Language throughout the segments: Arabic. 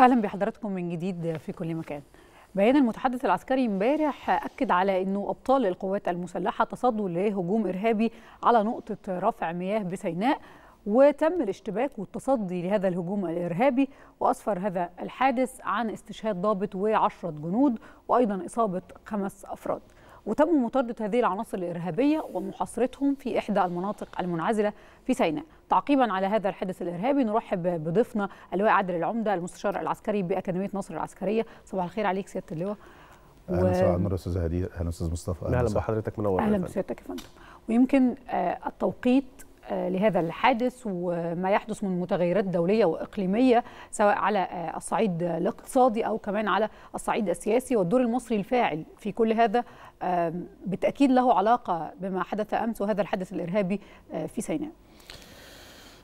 اهلا بحضراتكم من جديد في كل مكان بيان المتحدث العسكري امبارح اكد على انه ابطال القوات المسلحه تصدوا لهجوم ارهابي على نقطه رفع مياه بسيناء وتم الاشتباك والتصدي لهذا الهجوم الارهابي واسفر هذا الحادث عن استشهاد ضابط وعشره جنود وايضا اصابه خمس افراد وتم مطارده هذه العناصر الارهابيه ومحاصرتهم في احدى المناطق المنعزله في سيناء تعقيبا على هذا الحدث الارهابي نرحب بضيفنا اللواء عادل العمده المستشار العسكري باكاديميه نصر العسكريه صباح الخير عليك سياده اللواء اهلا وسهلا النور استاذ هدي اهلا استاذ مصطفى اهلا بحضرتك منور اهلا بسيادتك يا فندم ويمكن آه، التوقيت آه، لهذا الحادث وما يحدث من متغيرات دوليه واقليميه سواء على آه، الصعيد الاقتصادي او كمان على الصعيد السياسي والدور المصري الفاعل في كل هذا بالتاكيد له علاقه بما حدث امس وهذا الحدث الارهابي في سيناء.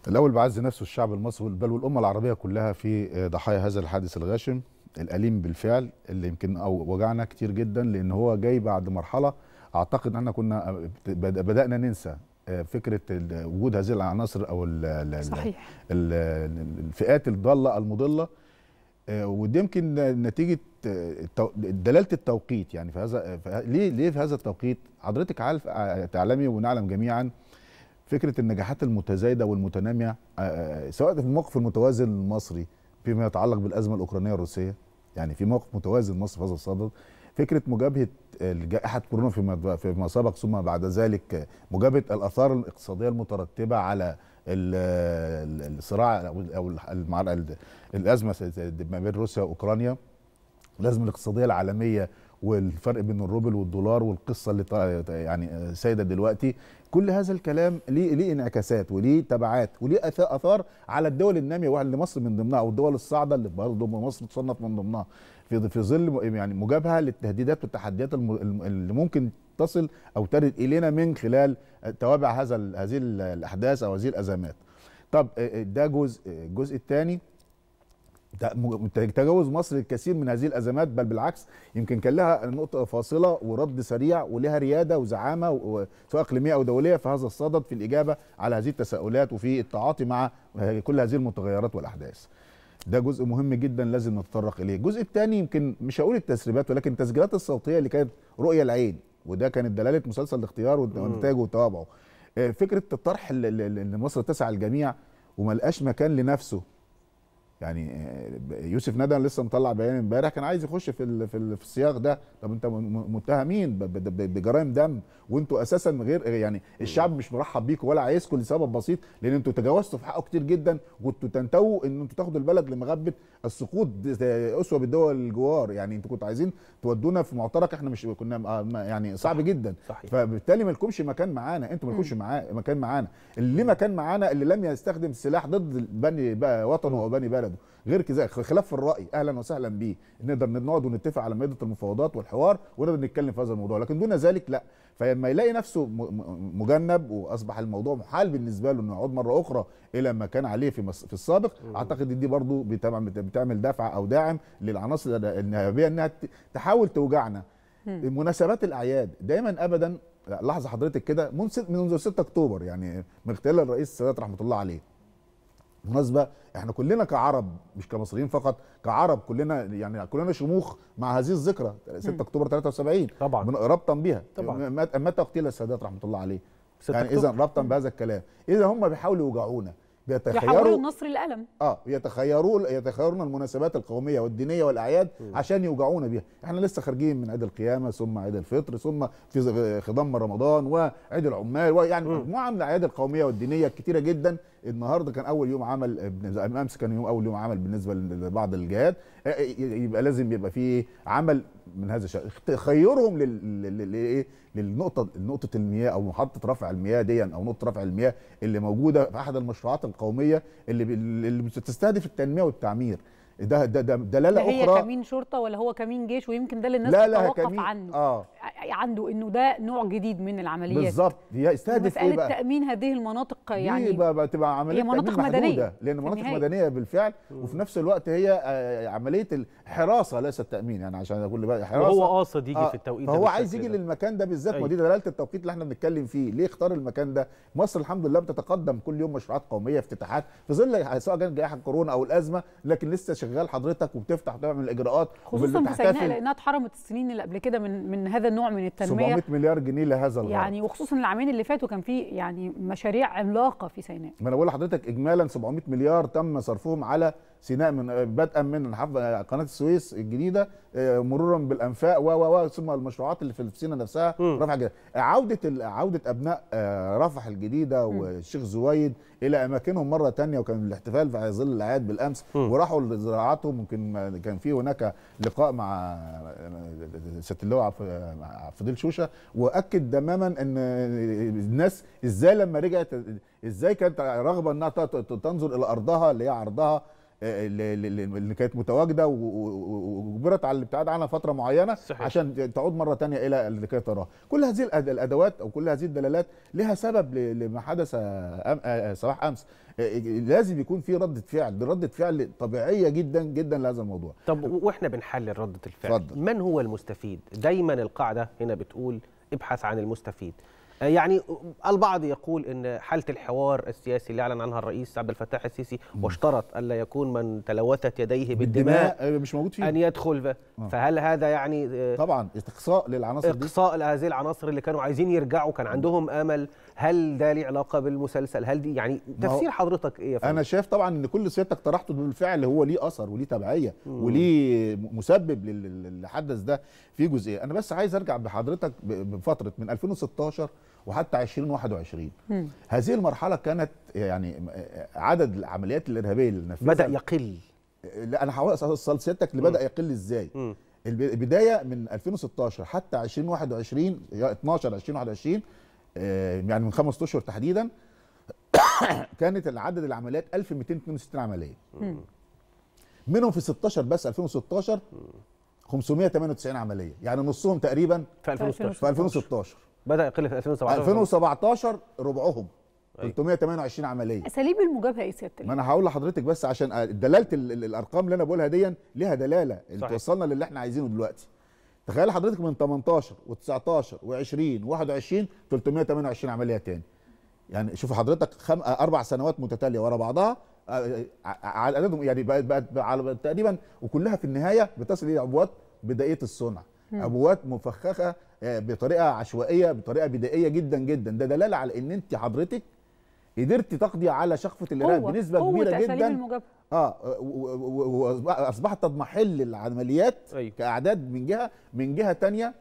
الاول بعز نفسه الشعب المصري بل والامه العربيه كلها في آه، ضحايا هذا الحادث الغاشم الاليم بالفعل اللي يمكن او وجعنا كتير جدا لان هو جاي بعد مرحله اعتقد ان احنا كنا آه، بدانا ننسى آه، فكره وجود هذه العناصر او صحيح. الفئات الضاله المضله ودي يمكن نتيجه دلاله التوقيت يعني في هذا ليه ليه في هذا التوقيت حضرتك عارف تعلمي ونعلم جميعا فكره النجاحات المتزايده والمتناميه آه، آه، سواء في الموقف المتوازن المصري فيما يتعلق بالازمه الاوكرانيه الروسيه يعني في موقف متوازن مصر في هذا الصدد فكره مجابهه جائحه كورونا فيما فيما سبق ثم بعد ذلك مجابهه الاثار الاقتصاديه المترتبه على الصراع او الازمه ما بين روسيا واوكرانيا الازمه الاقتصاديه العالميه والفرق بين الروبل والدولار والقصه اللي يعني آه، سايده دلوقتي كل هذا الكلام ليه ليه انعكاسات وليه تبعات وليه اثار على الدول الناميه واللي مصر من ضمنها او الدول الصاعده اللي برضه مصر تصنف من ضمنها في في ظل يعني مجابهه للتهديدات والتحديات اللي ممكن تصل او ترد الينا من خلال توابع هذا هذه الاحداث او هذه الازمات. طب ده جزء الجزء الثاني تجاوز مصر الكثير من هذه الازمات بل بالعكس يمكن كان لها نقطه فاصله ورد سريع ولها رياده وزعامه سواء اقليميه او دوليه في هذا الصدد في الاجابه على هذه التساؤلات وفي التعاطي مع كل هذه المتغيرات والاحداث. ده جزء مهم جدا لازم نتطرق اليه، الجزء الثاني يمكن مش هقول التسريبات ولكن التسجيلات الصوتيه اللي كانت رؤيه العين وده كانت دلاله مسلسل الاختيار ونتاجه وتوابعه. آه، فكره الطرح اللي مصر تسعى الجميع وما لقاش مكان لنفسه يعني آه، يوسف ندى لسه مطلع بيان امبارح كان عايز يخش في في السياق ده طب انت متهمين بجرائم دم وانتوا اساسا غير يعني الشعب مش مرحب بيكم ولا عايزكم لسبب بسيط لان انتوا تجاوزتوا في حقه كتير جدا وانتوا تنتووا ان انتوا تاخدوا البلد لمغبه السقوط اسوه بالدول الجوار يعني انتوا كنتوا عايزين تودونا في معترك احنا مش كنا آه، يعني صعب جدا صحيح. فبالتالي ما لكمش مكان معانا انتوا ما لكمش مكان معانا اللي ما كان معانا اللي لم يستخدم السلاح ضد بني وطنه او بني بلده غير كذا خلاف في الراي اهلا وسهلا بيه نقدر نقعد ونتفق على مائده المفاوضات والحوار ونقدر نتكلم في هذا الموضوع لكن دون ذلك لا فلما يلاقي نفسه مجنب واصبح الموضوع محال بالنسبه له انه يعود مره اخرى الى ما كان عليه في في السابق اعتقد ان دي برضه بتعمل دفع او داعم للعناصر النهابيه انها تحاول توجعنا مناسبات الاعياد دايما ابدا لحظه حضرتك كده منذ 6 اكتوبر يعني من اغتيال الرئيس السادات رحمه الله عليه بالمناسبه احنا كلنا كعرب مش كمصريين فقط كعرب كلنا يعني كلنا شموخ مع هذه الذكرى 6 اكتوبر 73 طبعا ربطا بها طبعا متى اغتيل السادات رحمه الله عليه يعني اذا ربطا بهذا الكلام اذا هم بيحاولوا يوجعونا بيتخيروا يحاولوا النصر الالم اه يتخيروا يتخيرون المناسبات القوميه والدينيه والاعياد م. عشان يوجعونا بيها احنا لسه خارجين من عيد القيامه ثم عيد الفطر ثم في خضم رمضان وعيد العمال ويعني مجموعه من الاعياد القوميه والدينيه كتيره جدا النهارده كان اول يوم عمل امس كان يوم اول يوم عمل بالنسبه لبعض الجهات يبقى لازم يبقى في عمل من هذا الشأن تخيرهم للايه للنقطه نقطه المياه او محطه رفع المياه دي او نقطه رفع المياه اللي موجوده في احد المشروعات القوميه اللي اللي بتستهدف التنميه والتعمير ده ده ده دلاله اخرى هي كمين شرطه ولا هو كمين جيش ويمكن ده اللي الناس لا عنه آه. آه. عنده انه ده نوع جديد من العمليات بالظبط يستهدف ايه بقى تامين هذه المناطق يعني دي بقى تبقى عمليه هي مناطق مدنيه لان مناطق مدنيه بالفعل وفي نفس الوقت هي آه، عمليه الحراسه ليست تامين يعني عشان اقول بقى حراسه هو قاصد يجي آه. في التوقيت هو عايز يجي للمكان ده بالذات ما دي أيوه. دلاله التوقيت اللي احنا بنتكلم فيه ليه اختار المكان ده مصر الحمد لله بتتقدم كل يوم مشروعات قوميه افتتاحات في ظل سواء جائحه كورونا او الازمه لكن لسه شغال حضرتك وبتفتح وبتعمل الاجراءات خصوصا في سيناء لانها اتحرمت السنين اللي قبل كده من من هذا النوع من التنميه 700 مليار جنيه لهذا الغرض يعني وخصوصا العامين اللي فاتوا كان في يعني مشاريع عملاقه في سيناء ما انا بقول لحضرتك اجمالا 700 مليار تم صرفهم على سيناء من بدءا من قناه السويس الجديده آه، مرورا بالانفاق و و و ثم المشروعات اللي في سيناء نفسها آه، رفح الجديده عوده عوده ابناء رفح الجديده والشيخ زويد الى اماكنهم مره ثانيه وكان الاحتفال في ظل الاعياد بالامس وراحوا لزراعاتهم ممكن كان في هناك لقاء مع آه، ست اللواء فضيل شوشه واكد تماما ان الناس ازاي لما رجعت ازاي كانت رغبه انها تنظر الى ارضها اللي هي عرضها اللي كانت متواجده واجبرت على الابتعاد عنها فتره معينه صحيح. عشان تعود مره ثانيه الى اللي كانت تراها كل هذه الادوات او كل هذه الدلالات لها سبب لما حدث أم... آه، آه، صباح امس آه، لازم يكون في رده فعل رده فعل طبيعيه جدا جدا لهذا الموضوع طب واحنا بنحلل رده الفعل فضل. من هو المستفيد دايما القاعده هنا بتقول ابحث عن المستفيد يعني البعض يقول ان حاله الحوار السياسي اللي اعلن عنها الرئيس عبد الفتاح السيسي واشترط الا يكون من تلوثت يديه بالدماء, بالدماء أيوة، مش موجود فيه ان يدخل آه. فهل هذا يعني آه، طبعا اقصاء للعناصر دي اقصاء لهذه العناصر اللي كانوا عايزين يرجعوا كان عندهم امل هل ده ليه علاقه بالمسلسل هل دي يعني تفسير حضرتك ايه يا فندم انا شايف طبعا ان كل سيادتك طرحته بالفعل هو ليه اثر وليه تبعيه وليه مسبب للي حدث ده في جزئيه انا بس عايز ارجع بحضرتك بفتره من 2016 وحتى 2021 هذه المرحله كانت يعني عدد العمليات الارهابيه اللي نفذها بدا يقل لا انا هوصل اسال سيادتك اللي بدا يقل ازاي البدايه من 2016 حتى 2021 12 2021 يعني من خمس اشهر تحديدا كانت العدد العمليات 1262 عمليه منهم في 16 بس 2016 598 عمليه يعني نصهم تقريبا في 2016 في 2016 بدا يقل في 2017 2017 ربعهم 328 أيوة. عمليه اساليب المجابهه ايه سياده ما انا هقول لحضرتك بس عشان دلاله الارقام اللي انا بقولها دي ليها دلاله انت وصلنا للي احنا عايزينه دلوقتي تخيل حضرتك من 18 و19 و20 و 21 328 عمليه تاني يعني شوف حضرتك خم... اربع سنوات متتاليه ورا بعضها آه، آه، آه، على عددهم يعني بقت بقت على تقريبا وكلها في النهايه بتصل الى ابوات بدائيه الصنع ابوات مفخخه آه، بطريقه عشوائيه بطريقه بدائيه جدا جدا ده دلاله على ان انت حضرتك قدرتي تقضي على شخفه الارهاب بنسبه كبيره جدا اه واصبحت تضمحل العمليات أيوه. كاعداد من جهه من جهه ثانيه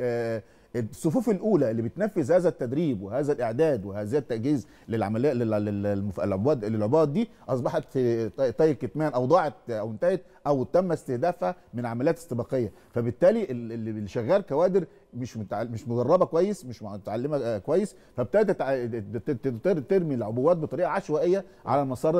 آه الصفوف الاولى اللي بتنفذ هذا التدريب وهذا الاعداد وهذا التجهيز للعمليه للعباد للعباد دي اصبحت طي الكتمان او ضاعت او انتهت او تم استهدافها من عمليات استباقيه فبالتالي اللي شغال كوادر مش مش مدربه كويس مش متعلمه آه، كويس فابتدت ترمي العبوات بطريقه عشوائيه على مسار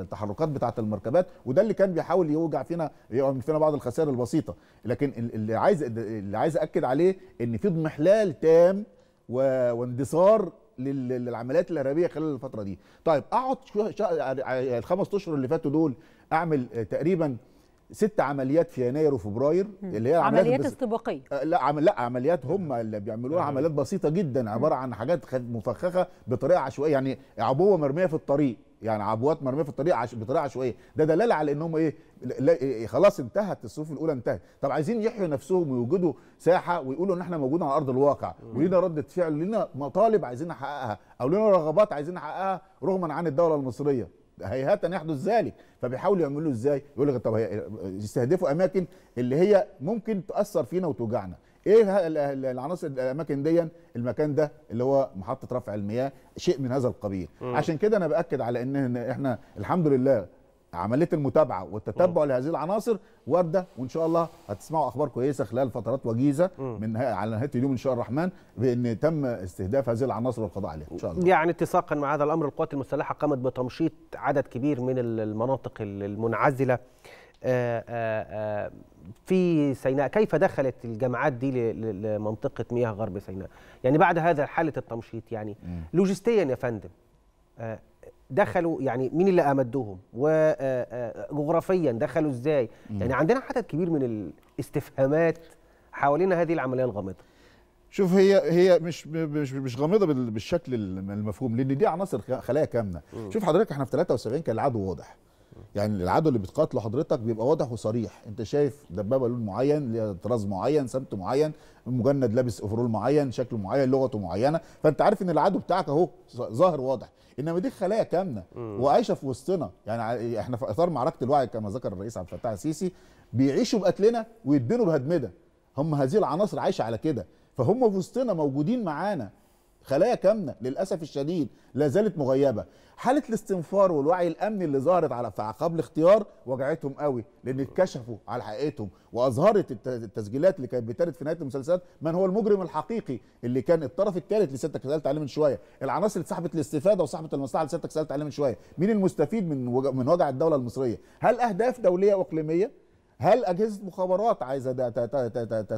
التحركات بتاعه المركبات وده اللي كان بيحاول يوجع فينا يعمل فينا بعض الخسائر البسيطه لكن اللي عايز اللي عايز اكد عليه ان في اضمحلال تام واندثار للعمليات الارهابيه خلال الفتره دي طيب اقعد يعني الخمس اشهر اللي فاتوا دول اعمل آه، تقريبا ست عمليات في يناير وفبراير اللي هي عمليات بس... استباقيه آه، لا عم... لا عمليات هم اللي بيعملوها مم. عمليات بسيطه جدا عباره عن حاجات مفخخه بطريقه عشوائيه يعني عبوه مرميه في الطريق يعني عبوات مرميه في الطريق عش... بطريقه عشوائيه ده دلاله على ان هم ايه لا... إيه، إيه، خلاص انتهت الصفوف الاولى انتهت طب عايزين يحيوا نفسهم ويوجدوا ساحه ويقولوا ان احنا موجودين على ارض الواقع ولينا رده فعل لينا مطالب عايزين نحققها او لينا رغبات عايزين نحققها رغما عن الدوله المصريه ان يحدث ذلك فبيحاولوا يعملوا ازاي يقول لك طب يستهدفوا اماكن اللي هي ممكن تاثر فينا وتوجعنا ايه العناصر الاماكن دي المكان ده اللي هو محطه رفع المياه شيء من هذا القبيل عشان كده انا باكد على ان احنا الحمد لله عمليه المتابعه والتتبع لهذه العناصر وارده وان شاء الله هتسمعوا اخبار كويسه خلال فترات وجيزه من على نهايه اليوم ان شاء الرحمن بان تم استهداف هذه العناصر والقضاء عليها ان شاء الله يعني اتساقا مع هذا الامر القوات المسلحه قامت بتمشيط عدد كبير من المناطق المنعزله آه، آه، آه، في سيناء كيف دخلت الجماعات دي لمنطقه مياه غرب سيناء يعني بعد هذا حاله التمشيط يعني لوجستيا يا فندم دخلوا يعني مين اللي امدهم وجغرافيا آه، آه، دخلوا ازاي يعني عندنا عدد كبير من الاستفهامات حوالين هذه العمليه الغامضه شوف هي هي مش مش مش غامضه بالشكل المفهوم لان دي عناصر خلايا كامله شوف حضرتك احنا في 73 كان العدو واضح يعني العدو اللي بتقاتله حضرتك بيبقى واضح وصريح انت شايف دبابه لون معين ليها طراز معين سمت معين مجند لابس اوفرول معين شكله معين لغته معينه فانت عارف ان العدو بتاعك اهو ظاهر واضح انما دي خلايا كامنه وعايشه في وسطنا يعني احنا في اطار معركه الوعي كما ذكر الرئيس عبد الفتاح السيسي بيعيشوا بقتلنا ويتبنوا بهدمنا هم هذه العناصر عايشه على كده فهم في وسطنا موجودين معانا خلايا كامنه للاسف الشديد لا زالت مغيبه حاله الاستنفار والوعي الامني اللي ظهرت على قبل اختيار وجعتهم قوي لان اتكشفوا على حقيقتهم واظهرت التسجيلات اللي كانت بترد في نهايه المسلسلات من هو المجرم الحقيقي اللي كان الطرف الثالث اللي سيادتك سالت عليه من شويه العناصر اللي سحبت الاستفاده وصاحبه المصلحه اللي سيادتك سالت عليه من شويه مين المستفيد من من وجع الدوله المصريه هل اهداف دوليه واقليميه هل اجهزه مخابرات عايزه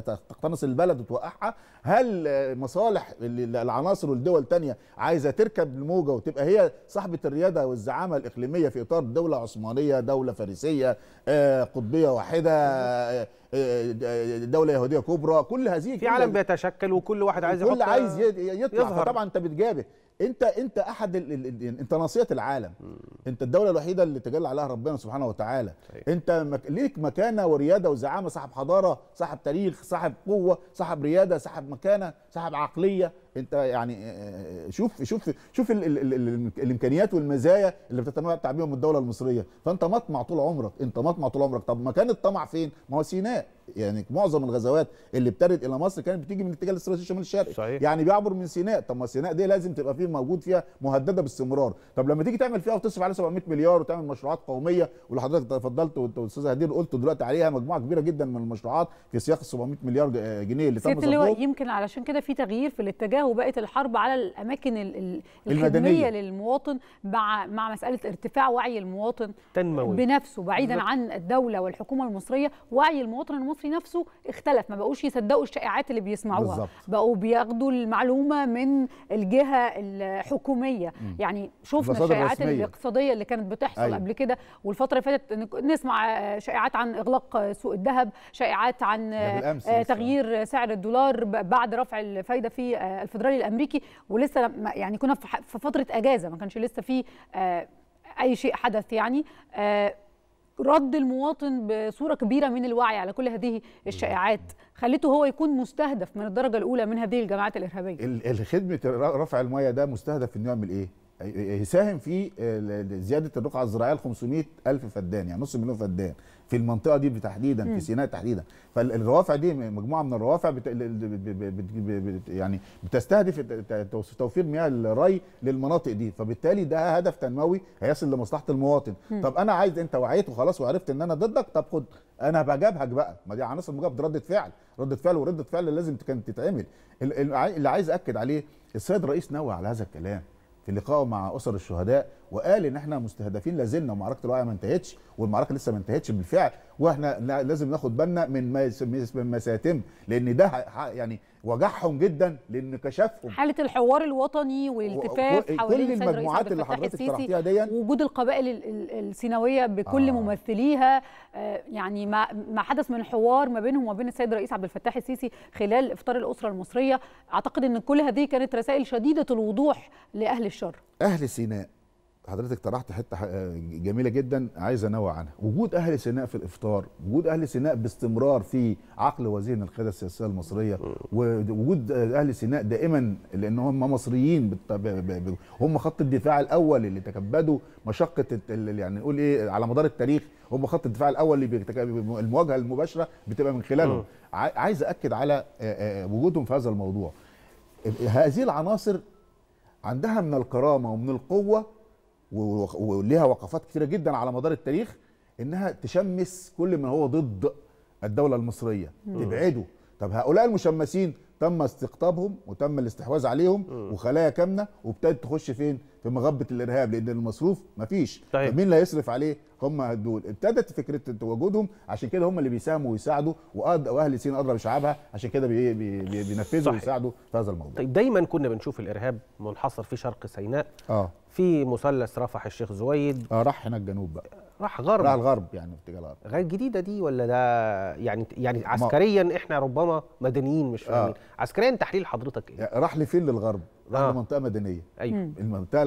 تقتنص البلد وتوقعها هل مصالح العناصر والدول الثانيه عايزه تركب الموجه وتبقى هي صاحبه الرياده والزعامه الاقليميه في اطار دوله عثمانيه دوله فارسيه آه، قطبيه واحده آه، آه، دوله يهوديه كبرى كل هذه في عالم بيتشكل وكل واحد عايز يحط عايز يطلع يظهر. طبعا انت بتجابه انت انت احد الـ الـ انت ناصيه العالم مم. انت الدوله الوحيده اللي تجلى عليها ربنا سبحانه وتعالى طيب. انت مك... ليك مكانه ورياده وزعامه صاحب حضاره صاحب تاريخ صاحب قوه صاحب رياده صاحب مكانه صاحب عقليه انت يعني آه، آه، شوف شوف شوف الـ الـ الـ الامكانيات والمزايا اللي بتتمتع بيهم الدوله المصريه فانت مطمع طول عمرك انت مطمع طول عمرك طب مكان الطمع فين ما هو سيناء يعني معظم الغزوات اللي ابتدت الى مصر كانت بتيجي من الاتجاه الاستراتيجي الشمال الشرقي صحيح. يعني بيعبر من سيناء طب ما سيناء دي لازم تبقى فيه موجود فيها مهدده باستمرار طب لما تيجي تعمل فيها وتصرف عليها 700 مليار وتعمل مشروعات قوميه واللي حضرتك تفضلت وانت والاستاذ هدير قلت دلوقتي عليها مجموعه كبيره جدا من المشروعات في سياق ال 700 مليار جنيه اللي تم اللي يمكن علشان كده في تغيير في الاتجاه وبقت الحرب على الاماكن الخدميه للمواطن مع مع مساله ارتفاع وعي المواطن تنموي بنفسه بعيدا عن الدوله والحكومه المصريه وعي المواطن المصري الطفل نفسه اختلف ما بقوش يصدقوا الشائعات اللي بيسمعوها بالزبط. بقوا بياخدوا المعلومه من الجهه الحكوميه م. يعني شفنا الشائعات الاقتصاديه اللي كانت بتحصل أيوة. قبل كده والفتره اللي فاتت نسمع آه، شائعات عن اغلاق سوق الذهب شائعات عن آه، تغيير سعر الدولار بعد رفع الفايده في آه، الفدرالي الامريكي ولسه يعني كنا في فتره اجازه ما كانش لسه في اي شيء حدث يعني رد المواطن بصوره كبيره من الوعي على كل هذه الشائعات خليته هو يكون مستهدف من الدرجه الاولى من هذه الجماعات الارهابيه الخدمه رفع الميه ده مستهدف انه يعمل ايه يساهم في زياده الرقعه الزراعيه ل 500 الف فدان يعني نص مليون فدان في المنطقه دي تحديدا في سيناء تحديدا فالروافع دي مجموعه من الروافع بت... بت... يعني بتستهدف توفير مياه الري للمناطق دي فبالتالي ده هدف تنموي هيصل لمصلحه المواطن مم. طب انا عايز انت وعيت وخلاص وعرفت ان انا ضدك طب خد انا بجابهك بقى ما دي عناصر مجابهه رده فعل رده فعل ورده فعل لازم كانت تتعمل اللي عايز اكد عليه السيد الرئيس نوى على هذا الكلام في لقائه مع اسر الشهداء وقال ان احنا مستهدفين لازلنا ومعركه الوعي ما انتهتش والمعركه لسه ما انتهتش بالفعل واحنا لازم ناخد بالنا من ما مساتم لان ده يعني وجعهم جدا لان كشفهم حاله الحوار الوطني والالتفاف حوالين كل المجموعات اللي حضرتك طرحتيها دي وجود القبائل السيناويه بكل آه. ممثليها آه، يعني ما حدث من حوار ما بينهم وما بين السيد الرئيس عبد الفتاح السيسي خلال افطار الاسره المصريه اعتقد ان كل هذه كانت رسائل شديده الوضوح لاهل الشر اهل سيناء حضرتك طرحت حته جميله جدا عايز انوع عنها وجود اهل سيناء في الافطار وجود اهل سيناء باستمرار في عقل وزير القياده السياسيه المصريه ووجود اهل سيناء دائما لان هم مصريين هم خط الدفاع الاول اللي تكبدوا مشقه يعني نقول ايه على مدار التاريخ هم خط الدفاع الاول اللي المواجهه المباشره بتبقى من خلالهم عايز اكد على وجودهم في هذا الموضوع هذه العناصر عندها من الكرامه ومن القوه وليها وقفات كتيره جدا على مدار التاريخ انها تشمس كل من هو ضد الدوله المصريه تبعده طب هؤلاء المشمسين تم استقطابهم وتم الاستحواذ عليهم م. وخلايا كامنه وابتدت تخش فين في مغبه الارهاب لان المصروف مفيش طيب. فمين اللي هيصرف عليه هم دول ابتدت فكره تواجدهم عشان كده هم اللي بيساهموا ويساعدوا واهل سين ادرى شعبها عشان كده بي بي بي بينفذوا ويساعدوا في هذا الموضوع طيب دايما كنا بنشوف الارهاب منحصر في شرق سيناء آه. في مثلث رفح الشيخ زويد اه راح هناك جنوب بقى راح غرب راح الغرب يعني اتجاه الغرب غير جديده دي ولا ده يعني يعني عسكريا احنا ربما مدنيين مش آه. فاهمين آه. عسكريا تحليل حضرتك ايه؟ يعني راح لفين للغرب؟ راح آه. لمنطقه مدنيه ايوه المنطقه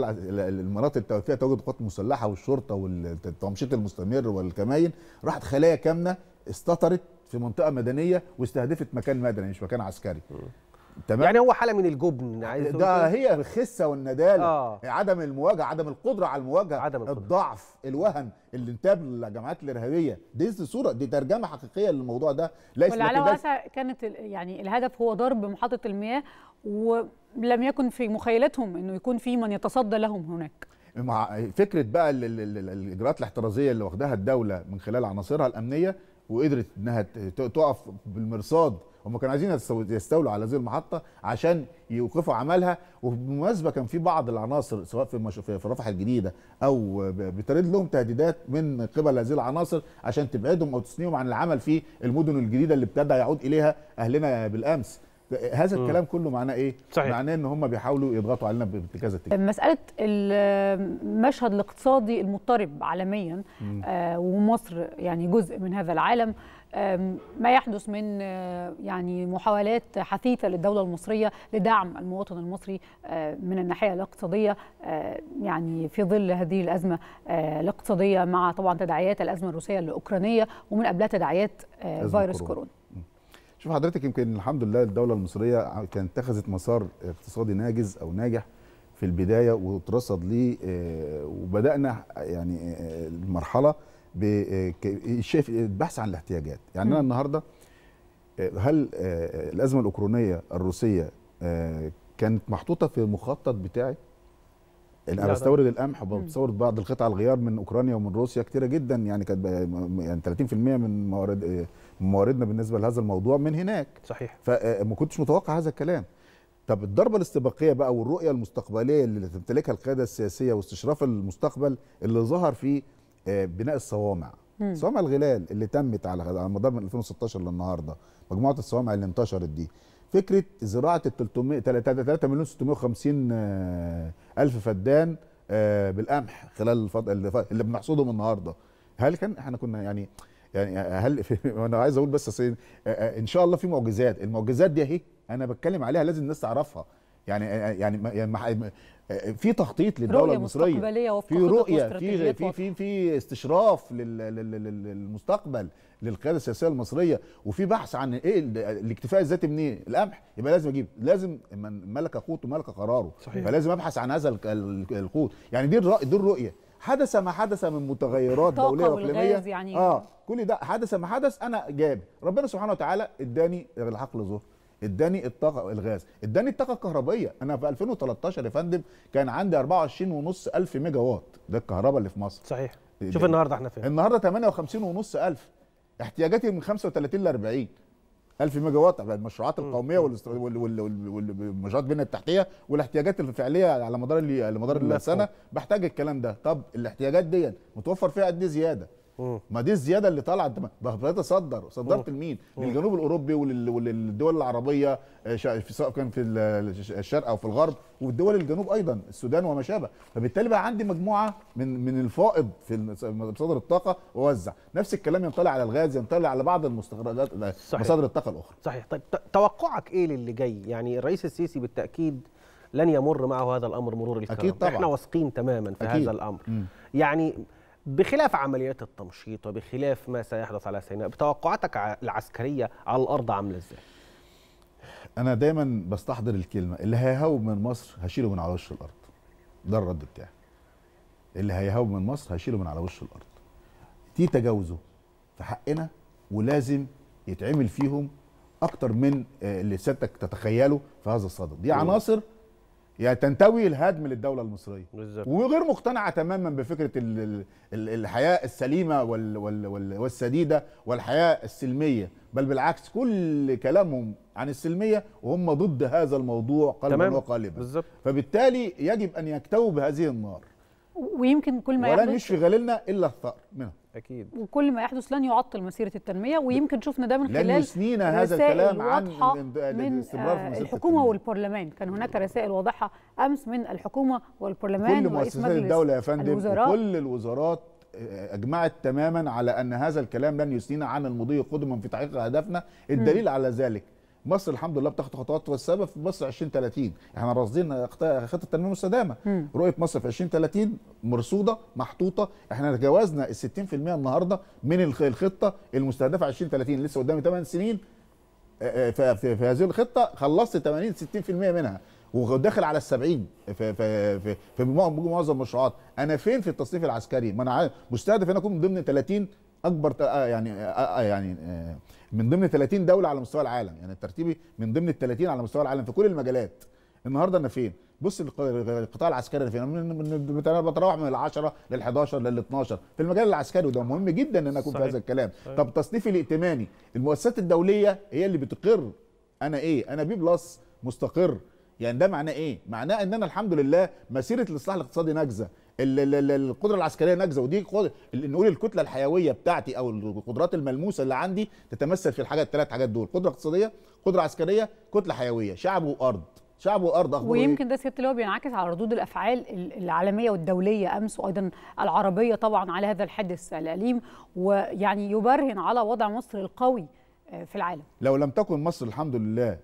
المناطق اللي فيها تواجد القوات المسلحه والشرطه والتمشيط المستمر والكماين راحت خلايا كامنه استطرت في منطقه مدنيه واستهدفت مكان مدني مش مكان عسكري م. تمام يعني هو حاله من الجبن عايز ده هي الخسه والنداله آه. عدم المواجهه عدم القدره على المواجهه عدم القدرة. الضعف الوهن اللي انتاب للجماعات الارهابيه دي صوره دي ترجمه حقيقيه للموضوع ده ليس ولعل واسع كانت يعني الهدف هو ضرب محطه المياه ولم يكن في مخيلتهم انه يكون في من يتصدى لهم هناك مع فكره بقى الاجراءات الاحترازيه اللي واخداها الدوله من خلال عناصرها الامنيه وقدرت انها تقف بالمرصاد هم كانوا عايزين يستولوا على هذه المحطه عشان يوقفوا عملها وبالمناسبه كان في بعض العناصر سواء في في رفح الجديده او بترد لهم تهديدات من قبل هذه العناصر عشان تبعدهم او تثنيهم عن العمل في المدن الجديده اللي ابتدى يعود اليها اهلنا بالامس هذا الكلام كله معناه ايه؟ صحيح. معناه ان هم بيحاولوا يضغطوا علينا بكذا اتجاه. مساله المشهد الاقتصادي المضطرب عالميا آه ومصر يعني جزء من هذا العالم ما يحدث من آه، يعني محاولات حثيثه للدوله المصريه لدعم المواطن المصري آه، من الناحيه الاقتصاديه آه، يعني في ظل هذه الازمه الاقتصاديه مع طبعا تداعيات الازمه الروسيه الاوكرانيه ومن قبلها تداعيات فيروس كورونا. شوف حضرتك يمكن الحمد لله الدوله المصريه كانت اتخذت مسار اقتصادي ناجز او ناجح في البدايه واترصد ليه وبدانا يعني المرحله آه، شايف البحث عن الاحتياجات يعني م. انا النهارده آه، هل آه، الازمه الاوكرانيه الروسيه كانت محطوطه في المخطط بتاعي انا بستورد القمح وبستورد بعض القطع الغيار من اوكرانيا ومن روسيا كتيره جدا يعني كانت يعني 30% من موارد مواردنا بالنسبه لهذا الموضوع من هناك صحيح فما كنتش متوقع هذا الكلام طب الضربه الاستباقيه بقى والرؤيه المستقبليه اللي تمتلكها القياده السياسيه واستشراف المستقبل اللي ظهر فيه آه، بناء الصوامع صوامع الغلال اللي تمت على مدار من 2016 للنهارده مجموعه الصوامع اللي انتشرت دي فكره زراعه ال 300 3 مليون 650 آه، الف فدان آه، بالقمح خلال الفتره اللي بنحصدهم النهارده هل كان احنا كنا يعني يعني هل انا عايز اقول بس سيد ان شاء الله في معجزات المعجزات دي اهي انا بتكلم عليها لازم الناس تعرفها يعني يعني, يعني في تخطيط للدوله المصريه في رؤيه في في في, في استشراف للمستقبل للقياده السياسيه المصريه وفي بحث عن ايه الاكتفاء الذاتي منين إيه؟ القمح يبقى لازم اجيب لازم من ملك قوته ملك قراره صحيح. فلازم ابحث عن هذا القوت يعني دي دي الرؤيه حدث ما حدث من متغيرات دوليه واقليميه يعني اه كل ده حدث ما حدث انا جاب ربنا سبحانه وتعالى اداني الحقل ظهر اداني الطاقه الغاز اداني الطاقه الكهربائيه انا في 2013 يا فندم كان عندي 24 ونص الف ميجا وات ده الكهرباء اللي في مصر صحيح شوف النهارده احنا فين النهارده 58 ونص الف احتياجاتي من 35 ل 40 1000 ميجا وات المشروعات القوميه والمشروعات البنيه التحتيه والاحتياجات الفعليه على مدار على مدار السنه بحتاج الكلام ده طب الاحتياجات دي متوفر فيها قد ايه زياده ما دي الزياده اللي طلعت بتصدر صدرت لمين؟ للجنوب الاوروبي وللدول العربيه آه، سواء كان في الشرق او في الغرب والدول الجنوب ايضا السودان وما شابه فبالتالي بقى عندي مجموعه من من الفائض في مصادر الطاقه ووزع نفس الكلام ينطلع على الغاز ينطلع على بعض المستخرجات آه، مصادر الطاقه الاخرى صحيح طيب توقعك ايه للي جاي يعني الرئيس السيسي بالتاكيد لن يمر معه هذا الامر مرور الكرام اكيد طبعا احنا واثقين تماما في أكيد. هذا الامر م. يعني بخلاف عمليات التمشيط وبخلاف ما سيحدث على سيناء بتوقعاتك العسكريه على الارض عامله ازاي انا دايما بستحضر الكلمه اللي هيهوب من مصر هشيله من على وش الارض ده الرد بتاعي اللي هيهوب من مصر هشيله من على وش الارض دي تجاوزه في حقنا ولازم يتعمل فيهم اكتر من آه، اللي سيادتك تتخيله في هذا الصدد دي عناصر يعني تنتوي الهدم للدوله المصريه بالزبط. وغير مقتنعه تماما بفكره الحياه السليمه والـ والـ والـ والسديده والحياه السلميه بل بالعكس كل كلامهم عن السلميه وهم ضد هذا الموضوع قلبا وقالبا بالزبط. فبالتالي يجب ان يكتووا بهذه النار ويمكن كل ما يحدث ولن يشفي غليلنا الا الثار منها اكيد وكل ما يحدث لن يعطل مسيره التنميه ويمكن شفنا ده من خلال لن يسنينا هذا الكلام عن الاستمرار في مسيره الحكومه والبرلمان كان هناك رسائل واضحه امس من الحكومه والبرلمان كل مؤسسات الدوله يا فندم كل الوزارات اجمعت تماما على ان هذا الكلام لن يسنينا عن المضي قدما في تحقيق اهدافنا الدليل م. على ذلك مصر الحمد لله بتاخد خطوات والسبب في مصر 2030 يعني احنا راصدين خطه التنميه المستدامه رؤيه مصر في 2030 مرصوده محطوطه احنا تجاوزنا ال 60% النهارده من الخطه المستهدفه 2030 لسه قدامي 8 سنين آه، آه، في هذه الخطه خلصت 80 60% منها وداخل على ال 70 في في في, في معظم المشروعات انا فين في التصنيف العسكري ما انا مستهدف ان اكون ضمن 30 اكبر آه، يعني آه، آه، يعني من ضمن 30 دوله على مستوى العالم يعني ترتيبي من ضمن ال 30 على مستوى العالم في كل المجالات النهارده انا فين بص القطاع العسكري فين انا بتراوح من ال10 لل11 لل12 في المجال العسكري وده مهم جدا ان انا اكون في هذا الكلام صحيح. طب تصنيفي الائتماني المؤسسات الدوليه هي اللي بتقر انا ايه انا بي بلس مستقر يعني ده معناه ايه معناه ان انا الحمد لله مسيره الاصلاح الاقتصادي ناجزه القدره العسكريه ناجزه ودي نقول الكتله الحيويه بتاعتي او القدرات الملموسه اللي عندي تتمثل في الحاجات الثلاث حاجات دول قدره اقتصاديه قدره عسكريه كتله حيويه شعب وارض شعب وارض اخبار إيه؟ ويمكن ده سياده اللي هو بينعكس على ردود الافعال العالميه والدوليه امس وايضا العربيه طبعا على هذا الحدث الاليم ويعني يبرهن على وضع مصر القوي آه، في العالم لو لم تكن مصر الحمد لله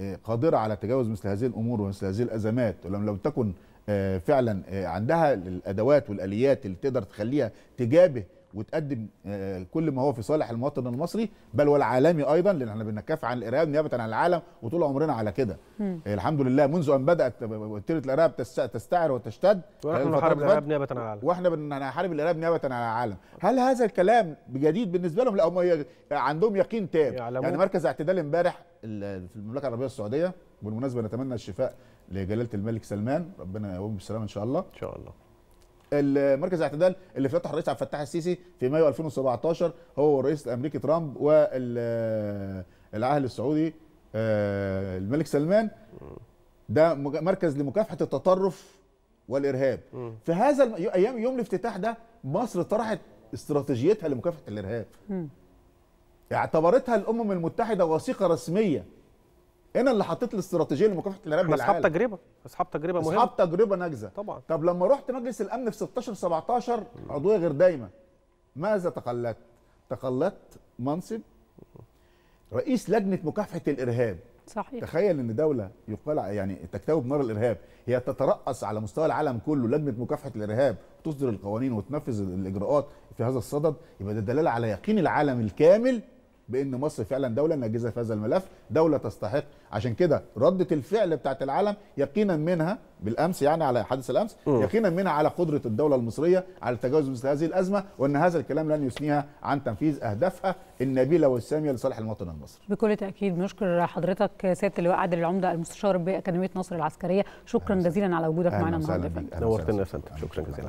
آه، قادره على تجاوز مثل هذه الامور ومثل هذه الازمات ولم لم تكن آه، فعلا آه، عندها الادوات والاليات اللي تقدر تخليها تجابه وتقدم آه، كل ما هو في صالح المواطن المصري بل والعالمي ايضا لان احنا بنكافح عن الارهاب نيابه عن العالم وطول عمرنا على كده الحمد لله منذ ان بدات وتيره الارهاب تستعر وتشتد ونحن بنحارب الارهاب نيابه عن العالم واحنا بنحارب الارهاب نيابه عن العالم هل هذا الكلام جديد بالنسبه لهم لا هم عندهم يقين تام يعني مركز اعتدال امبارح في المملكه العربيه السعوديه بالمناسبه نتمنى الشفاء لجلاله الملك سلمان ربنا يقوم بالسلامه ان شاء الله ان شاء الله المركز الاعتدال اللي افتتحه الرئيس عبد الفتاح السيسي في مايو 2017 هو والرئيس الامريكي ترامب والعاهل السعودي آه، الملك سلمان ده مركز لمكافحه التطرف والارهاب في هذا ايام يوم الافتتاح ده مصر طرحت استراتيجيتها لمكافحه الارهاب اعتبرتها الامم المتحده وثيقه رسميه انا اللي حطيت الاستراتيجيه لمكافحه الارهاب بالعالم اصحاب تجربه اصحاب تجربه مهمه اصحاب تجربه ناجزه طبعا طب لما رحت مجلس الامن في 16 17 عضويه غير دايمه ماذا تقلدت؟ تقلدت منصب رئيس لجنه مكافحه الارهاب صحيح تخيل ان دوله يقال يعني تكتوي بنار الارهاب هي تترأس على مستوى العالم كله لجنه مكافحه الارهاب وتصدر القوانين وتنفذ الاجراءات في هذا الصدد يبقى ده دلاله على يقين العالم الكامل بان مصر فعلا دوله ناجزه في هذا الملف دوله تستحق عشان كده رده الفعل بتاعه العالم يقينا منها بالامس يعني على حادث الامس م. يقينا منها على قدره الدوله المصريه على تجاوز مثل هذه الازمه وان هذا الكلام لن يثنيها عن تنفيذ اهدافها النبيله والساميه لصالح المواطن المصري. بكل تاكيد بنشكر حضرتك سياده اللواء عادل العمده المستشار باكاديميه نصر العسكريه شكرا جزيلا على وجودك معنا النهارده نورتنا يا فندم شكرا جزيلا